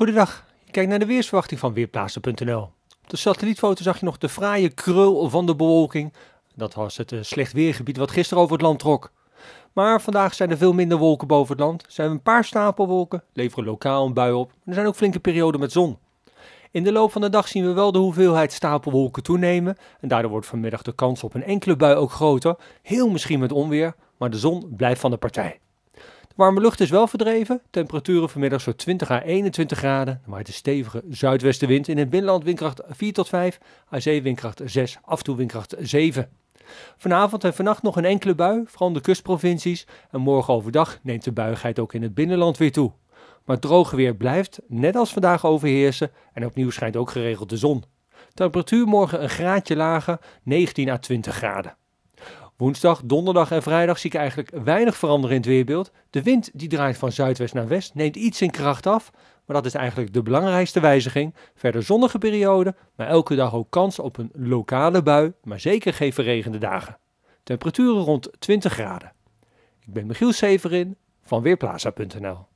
Goedendag, je kijkt naar de weersverwachting van Weerplaatsen.nl. Op de satellietfoto zag je nog de fraaie krul van de bewolking. Dat was het eh, slecht weergebied wat gisteren over het land trok. Maar vandaag zijn er veel minder wolken boven het land. Er zijn een paar stapelwolken, leveren lokaal een bui op. En er zijn ook flinke perioden met zon. In de loop van de dag zien we wel de hoeveelheid stapelwolken toenemen. En daardoor wordt vanmiddag de kans op een enkele bui ook groter. Heel misschien met onweer, maar de zon blijft van de partij. Warme lucht is wel verdreven. Temperaturen vanmiddag zo 20 à 21 graden. Maar het is stevige zuidwestenwind. In het binnenland windkracht 4 tot 5. Aan zee windkracht 6, af en toe windkracht 7. Vanavond en vannacht nog een enkele bui, vooral in de kustprovincies. En morgen overdag neemt de buigheid ook in het binnenland weer toe. Maar het droge weer blijft, net als vandaag, overheersen. En opnieuw schijnt ook geregeld de zon. Temperatuur morgen een graadje lager, 19 à 20 graden. Woensdag, donderdag en vrijdag zie ik eigenlijk weinig veranderen in het weerbeeld. De wind die draait van zuidwest naar west, neemt iets in kracht af, maar dat is eigenlijk de belangrijkste wijziging. Verder zonnige periode, maar elke dag ook kans op een lokale bui, maar zeker geen verregende dagen. Temperaturen rond 20 graden. Ik ben Michiel Severin van Weerplaza.nl